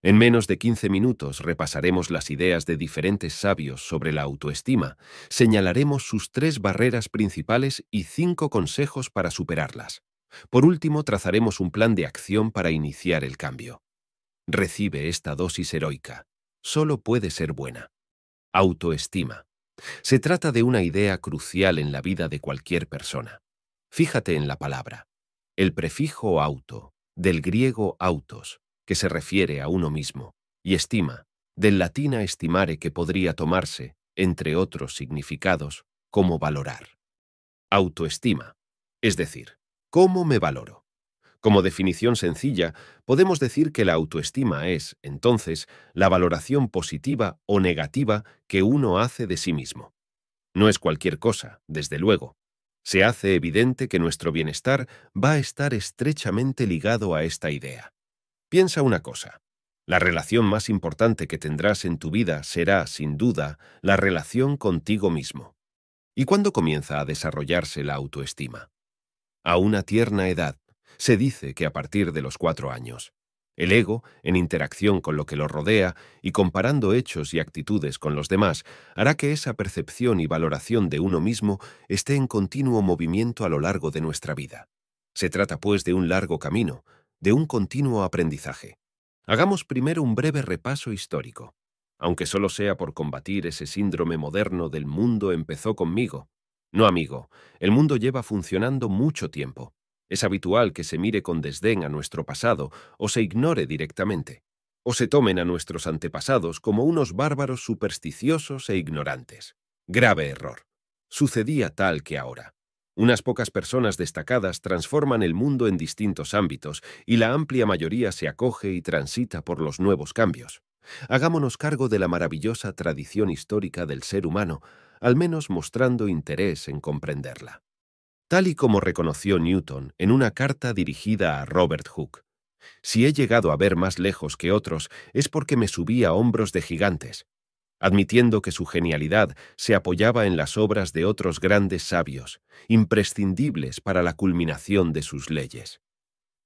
En menos de 15 minutos repasaremos las ideas de diferentes sabios sobre la autoestima, señalaremos sus tres barreras principales y cinco consejos para superarlas. Por último, trazaremos un plan de acción para iniciar el cambio. Recibe esta dosis heroica. Solo puede ser buena. Autoestima. Se trata de una idea crucial en la vida de cualquier persona. Fíjate en la palabra. El prefijo auto, del griego autos, que se refiere a uno mismo, y estima, del latín estimare que podría tomarse, entre otros significados, como valorar. Autoestima, es decir, ¿cómo me valoro? Como definición sencilla, podemos decir que la autoestima es, entonces, la valoración positiva o negativa que uno hace de sí mismo. No es cualquier cosa, desde luego. Se hace evidente que nuestro bienestar va a estar estrechamente ligado a esta idea. Piensa una cosa. La relación más importante que tendrás en tu vida será, sin duda, la relación contigo mismo. ¿Y cuándo comienza a desarrollarse la autoestima? A una tierna edad, se dice que a partir de los cuatro años. El ego, en interacción con lo que lo rodea y comparando hechos y actitudes con los demás, hará que esa percepción y valoración de uno mismo esté en continuo movimiento a lo largo de nuestra vida. Se trata pues de un largo camino, de un continuo aprendizaje. Hagamos primero un breve repaso histórico, aunque solo sea por combatir ese síndrome moderno del mundo empezó conmigo. No, amigo, el mundo lleva funcionando mucho tiempo. Es habitual que se mire con desdén a nuestro pasado o se ignore directamente, o se tomen a nuestros antepasados como unos bárbaros supersticiosos e ignorantes. Grave error. Sucedía tal que ahora. Unas pocas personas destacadas transforman el mundo en distintos ámbitos y la amplia mayoría se acoge y transita por los nuevos cambios. Hagámonos cargo de la maravillosa tradición histórica del ser humano, al menos mostrando interés en comprenderla. Tal y como reconoció Newton en una carta dirigida a Robert Hooke, si he llegado a ver más lejos que otros es porque me subí a hombros de gigantes, admitiendo que su genialidad se apoyaba en las obras de otros grandes sabios, imprescindibles para la culminación de sus leyes.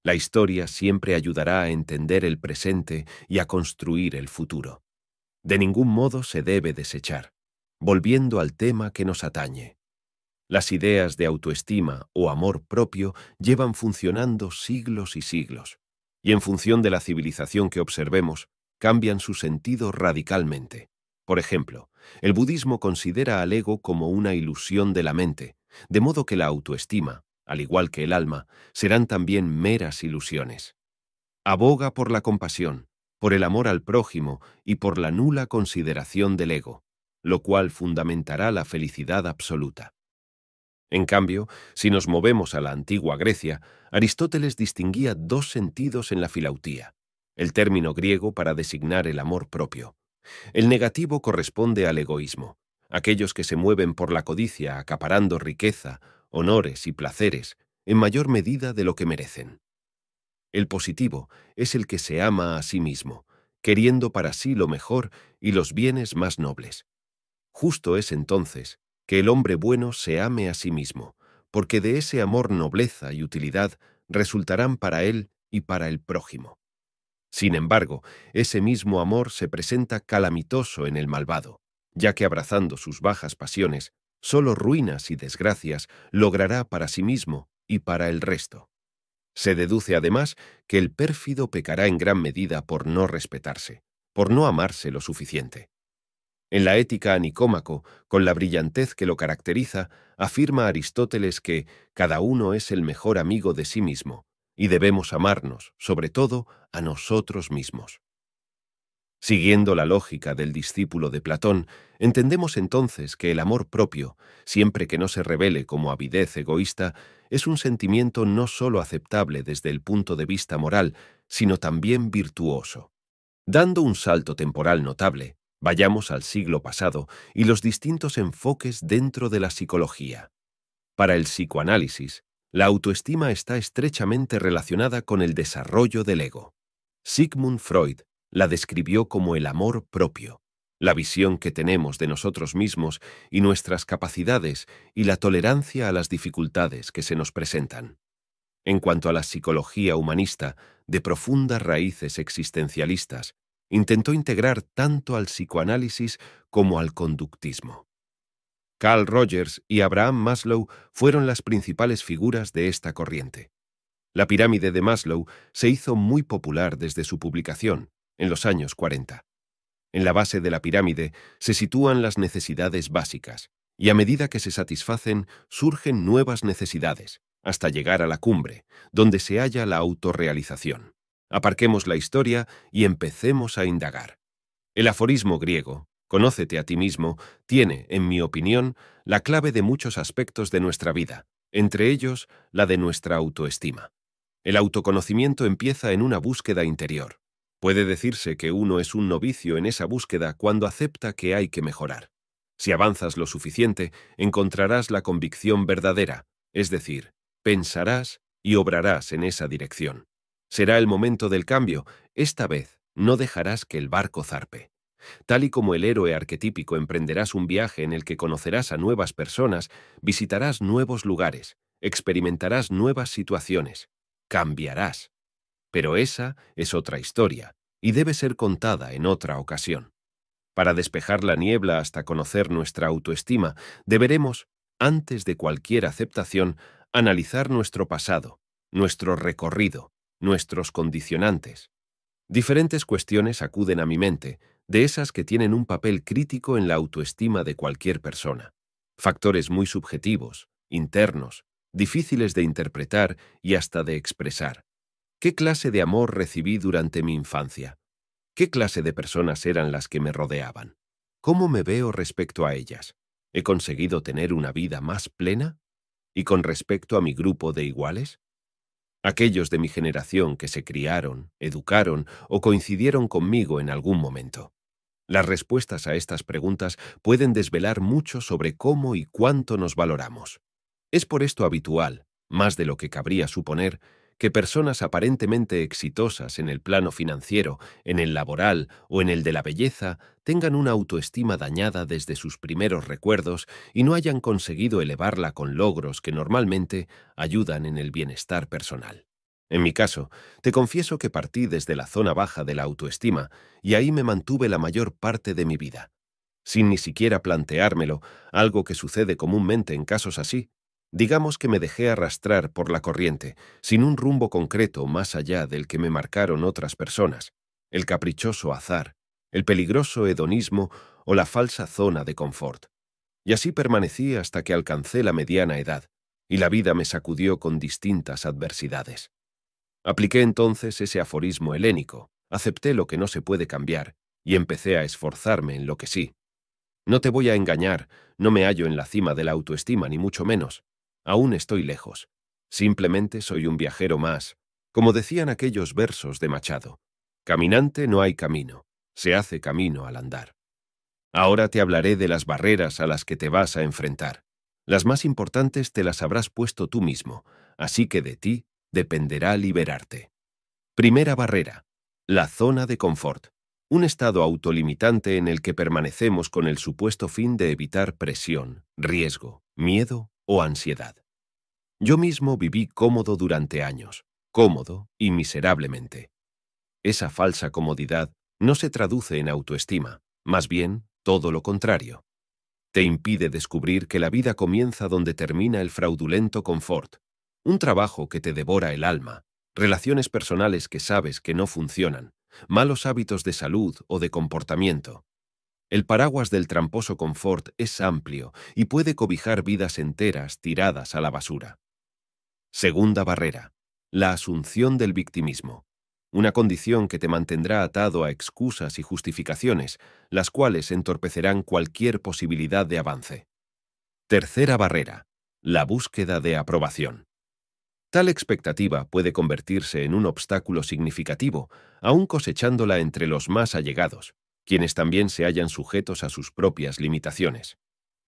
La historia siempre ayudará a entender el presente y a construir el futuro. De ningún modo se debe desechar, volviendo al tema que nos atañe. Las ideas de autoestima o amor propio llevan funcionando siglos y siglos, y en función de la civilización que observemos, cambian su sentido radicalmente. Por ejemplo, el budismo considera al ego como una ilusión de la mente, de modo que la autoestima, al igual que el alma, serán también meras ilusiones. Aboga por la compasión, por el amor al prójimo y por la nula consideración del ego, lo cual fundamentará la felicidad absoluta. En cambio, si nos movemos a la antigua Grecia, Aristóteles distinguía dos sentidos en la filautía, el término griego para designar el amor propio, el negativo corresponde al egoísmo, aquellos que se mueven por la codicia acaparando riqueza, honores y placeres en mayor medida de lo que merecen. El positivo es el que se ama a sí mismo, queriendo para sí lo mejor y los bienes más nobles. Justo es entonces que el hombre bueno se ame a sí mismo, porque de ese amor nobleza y utilidad resultarán para él y para el prójimo. Sin embargo, ese mismo amor se presenta calamitoso en el malvado, ya que abrazando sus bajas pasiones, solo ruinas y desgracias logrará para sí mismo y para el resto. Se deduce además que el pérfido pecará en gran medida por no respetarse, por no amarse lo suficiente. En la ética a Nicómaco, con la brillantez que lo caracteriza, afirma Aristóteles que cada uno es el mejor amigo de sí mismo, y debemos amarnos, sobre todo, a nosotros mismos. Siguiendo la lógica del discípulo de Platón, entendemos entonces que el amor propio, siempre que no se revele como avidez egoísta, es un sentimiento no sólo aceptable desde el punto de vista moral, sino también virtuoso. Dando un salto temporal notable, vayamos al siglo pasado y los distintos enfoques dentro de la psicología. Para el psicoanálisis, la autoestima está estrechamente relacionada con el desarrollo del ego. Sigmund Freud la describió como el amor propio, la visión que tenemos de nosotros mismos y nuestras capacidades y la tolerancia a las dificultades que se nos presentan. En cuanto a la psicología humanista, de profundas raíces existencialistas, intentó integrar tanto al psicoanálisis como al conductismo. Carl Rogers y Abraham Maslow fueron las principales figuras de esta corriente. La pirámide de Maslow se hizo muy popular desde su publicación, en los años 40. En la base de la pirámide se sitúan las necesidades básicas, y a medida que se satisfacen surgen nuevas necesidades, hasta llegar a la cumbre, donde se halla la autorrealización. Aparquemos la historia y empecemos a indagar. El aforismo griego, Conócete a ti mismo tiene, en mi opinión, la clave de muchos aspectos de nuestra vida, entre ellos la de nuestra autoestima. El autoconocimiento empieza en una búsqueda interior. Puede decirse que uno es un novicio en esa búsqueda cuando acepta que hay que mejorar. Si avanzas lo suficiente, encontrarás la convicción verdadera, es decir, pensarás y obrarás en esa dirección. Será el momento del cambio, esta vez no dejarás que el barco zarpe. Tal y como el héroe arquetípico emprenderás un viaje en el que conocerás a nuevas personas, visitarás nuevos lugares, experimentarás nuevas situaciones, cambiarás. Pero esa es otra historia y debe ser contada en otra ocasión. Para despejar la niebla hasta conocer nuestra autoestima, deberemos, antes de cualquier aceptación, analizar nuestro pasado, nuestro recorrido, nuestros condicionantes. Diferentes cuestiones acuden a mi mente, de esas que tienen un papel crítico en la autoestima de cualquier persona. Factores muy subjetivos, internos, difíciles de interpretar y hasta de expresar. ¿Qué clase de amor recibí durante mi infancia? ¿Qué clase de personas eran las que me rodeaban? ¿Cómo me veo respecto a ellas? ¿He conseguido tener una vida más plena? ¿Y con respecto a mi grupo de iguales? Aquellos de mi generación que se criaron, educaron o coincidieron conmigo en algún momento. Las respuestas a estas preguntas pueden desvelar mucho sobre cómo y cuánto nos valoramos. Es por esto habitual, más de lo que cabría suponer, que personas aparentemente exitosas en el plano financiero, en el laboral o en el de la belleza tengan una autoestima dañada desde sus primeros recuerdos y no hayan conseguido elevarla con logros que normalmente ayudan en el bienestar personal. En mi caso, te confieso que partí desde la zona baja de la autoestima y ahí me mantuve la mayor parte de mi vida. Sin ni siquiera planteármelo, algo que sucede comúnmente en casos así, digamos que me dejé arrastrar por la corriente, sin un rumbo concreto más allá del que me marcaron otras personas, el caprichoso azar, el peligroso hedonismo o la falsa zona de confort. Y así permanecí hasta que alcancé la mediana edad, y la vida me sacudió con distintas adversidades. Apliqué entonces ese aforismo helénico, acepté lo que no se puede cambiar y empecé a esforzarme en lo que sí. No te voy a engañar, no me hallo en la cima de la autoestima ni mucho menos. Aún estoy lejos. Simplemente soy un viajero más, como decían aquellos versos de Machado. Caminante no hay camino, se hace camino al andar. Ahora te hablaré de las barreras a las que te vas a enfrentar. Las más importantes te las habrás puesto tú mismo, así que de ti dependerá liberarte. Primera barrera. La zona de confort. Un estado autolimitante en el que permanecemos con el supuesto fin de evitar presión, riesgo, miedo o ansiedad. Yo mismo viví cómodo durante años, cómodo y miserablemente. Esa falsa comodidad no se traduce en autoestima, más bien todo lo contrario. Te impide descubrir que la vida comienza donde termina el fraudulento confort, un trabajo que te devora el alma, relaciones personales que sabes que no funcionan, malos hábitos de salud o de comportamiento. El paraguas del tramposo confort es amplio y puede cobijar vidas enteras tiradas a la basura. Segunda barrera. La asunción del victimismo. Una condición que te mantendrá atado a excusas y justificaciones, las cuales entorpecerán cualquier posibilidad de avance. Tercera barrera. La búsqueda de aprobación. Tal expectativa puede convertirse en un obstáculo significativo, aun cosechándola entre los más allegados, quienes también se hallan sujetos a sus propias limitaciones.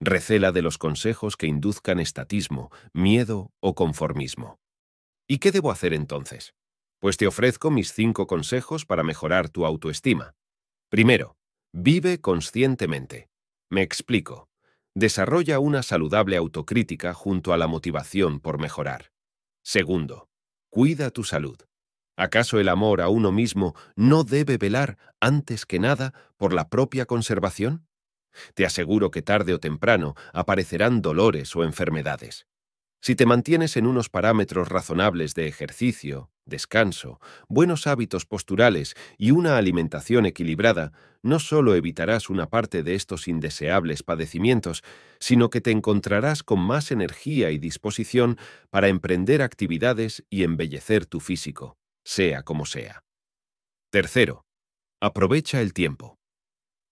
Recela de los consejos que induzcan estatismo, miedo o conformismo. ¿Y qué debo hacer entonces? Pues te ofrezco mis cinco consejos para mejorar tu autoestima. Primero, vive conscientemente. Me explico. Desarrolla una saludable autocrítica junto a la motivación por mejorar. Segundo, cuida tu salud. ¿Acaso el amor a uno mismo no debe velar, antes que nada, por la propia conservación? Te aseguro que tarde o temprano aparecerán dolores o enfermedades. Si te mantienes en unos parámetros razonables de ejercicio, descanso, buenos hábitos posturales y una alimentación equilibrada, no solo evitarás una parte de estos indeseables padecimientos, sino que te encontrarás con más energía y disposición para emprender actividades y embellecer tu físico, sea como sea. Tercero, aprovecha el tiempo.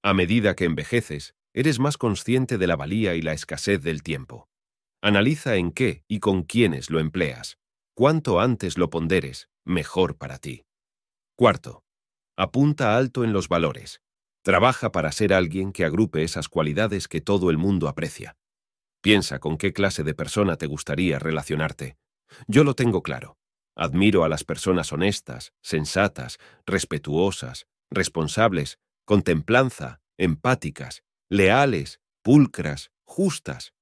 A medida que envejeces, eres más consciente de la valía y la escasez del tiempo. Analiza en qué y con quiénes lo empleas. Cuanto antes lo ponderes, mejor para ti. Cuarto, apunta alto en los valores. Trabaja para ser alguien que agrupe esas cualidades que todo el mundo aprecia. Piensa con qué clase de persona te gustaría relacionarte. Yo lo tengo claro. Admiro a las personas honestas, sensatas, respetuosas, responsables, con templanza, empáticas, leales, pulcras, justas,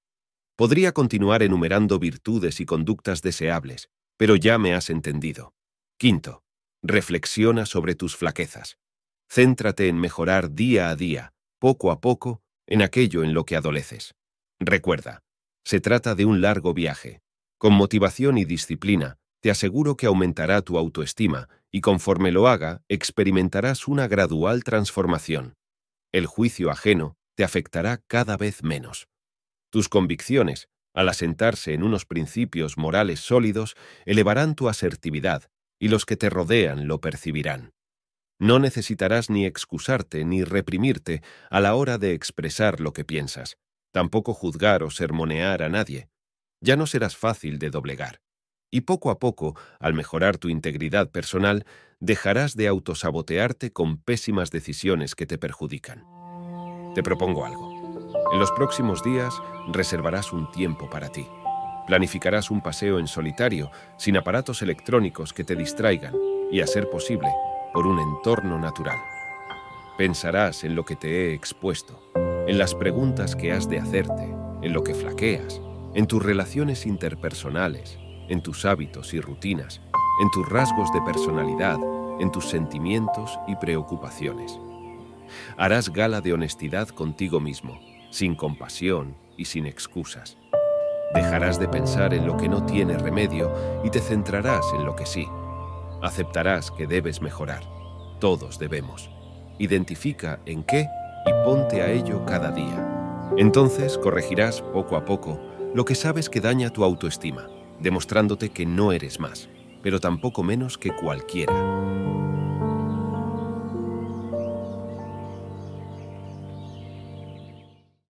Podría continuar enumerando virtudes y conductas deseables, pero ya me has entendido. Quinto, reflexiona sobre tus flaquezas. Céntrate en mejorar día a día, poco a poco, en aquello en lo que adoleces. Recuerda, se trata de un largo viaje. Con motivación y disciplina, te aseguro que aumentará tu autoestima y conforme lo haga, experimentarás una gradual transformación. El juicio ajeno te afectará cada vez menos. Tus convicciones, al asentarse en unos principios morales sólidos, elevarán tu asertividad, y los que te rodean lo percibirán. No necesitarás ni excusarte ni reprimirte a la hora de expresar lo que piensas, tampoco juzgar o sermonear a nadie. Ya no serás fácil de doblegar. Y poco a poco, al mejorar tu integridad personal, dejarás de autosabotearte con pésimas decisiones que te perjudican. Te propongo algo. En los próximos días reservarás un tiempo para ti. Planificarás un paseo en solitario, sin aparatos electrónicos que te distraigan y, a ser posible, por un entorno natural. Pensarás en lo que te he expuesto, en las preguntas que has de hacerte, en lo que flaqueas, en tus relaciones interpersonales, en tus hábitos y rutinas, en tus rasgos de personalidad, en tus sentimientos y preocupaciones. Harás gala de honestidad contigo mismo sin compasión y sin excusas. Dejarás de pensar en lo que no tiene remedio y te centrarás en lo que sí. Aceptarás que debes mejorar. Todos debemos. Identifica en qué y ponte a ello cada día. Entonces corregirás poco a poco lo que sabes que daña tu autoestima, demostrándote que no eres más, pero tampoco menos que cualquiera.